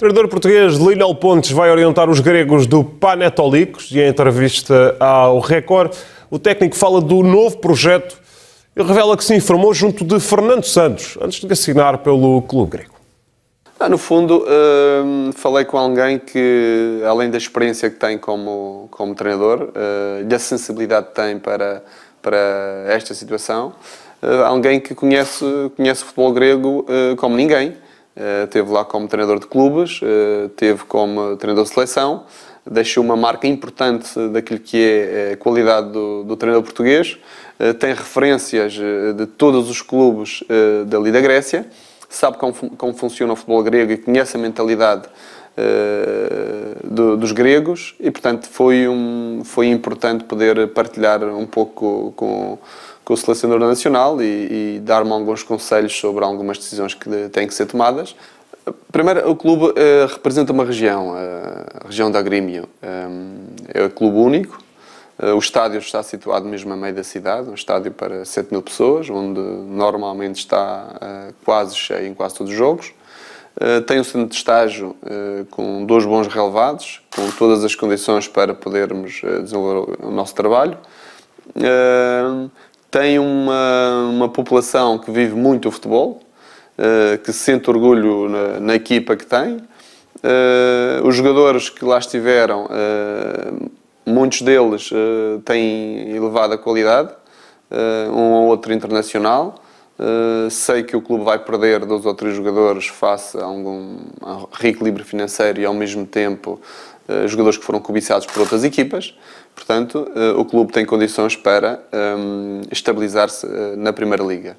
O treinador português Lionel Pontes vai orientar os gregos do Panetolicos e em entrevista ao Record, o técnico fala do novo projeto e revela que se informou junto de Fernando Santos antes de assinar pelo clube grego. Ah, no fundo, uh, falei com alguém que, além da experiência que tem como, como treinador, uh, eh, da sensibilidade que tem para, para esta situação, uh, alguém que conhece, conhece o futebol grego eh, como ninguém eh, teve lá como treinador de clubes, eh, teve como treinador de seleção, deixou uma marca importante daquilo que é eh, a qualidade do, do treinador português, tem referências de todos os clubes dali da Grécia, sabe como, como funciona o futebol grego e conhece a mentalidade dos gregos e, portanto, foi, um, foi importante poder partilhar um pouco com com o selecionador nacional e, e dar-me alguns conselhos sobre algumas decisões que têm que ser tomadas. Primeiro, o clube uh, representa uma região, uh, a região da Grêmio. Eh, é um, é o clube único. Uh, o estádio está situado mesmo a meio da cidade, um estádio para 7 mil pessoas, onde normalmente está quase cheio em quase todos os jogos. tem um centro de estágio com dois bons relevados, com todas as condições para podermos desenvolver o nosso trabalho tem uma, uma população que vive muito o futebol, uh, que sente orgulho na, na equipa que tem. Uh, os jogadores que lá estiveram, uh, muitos deles têm elevada qualidade, um ou outro internacional. Eh, sei que o clube vai perder dois ou três jogadores face a algum reequilíbrio financeiro e, ao mesmo tempo, uh, jogadores que foram cobiçados por outras equipas. Portanto, uh, o clube tem condições para um, ehm, estabilizar-se na Primeira Liga.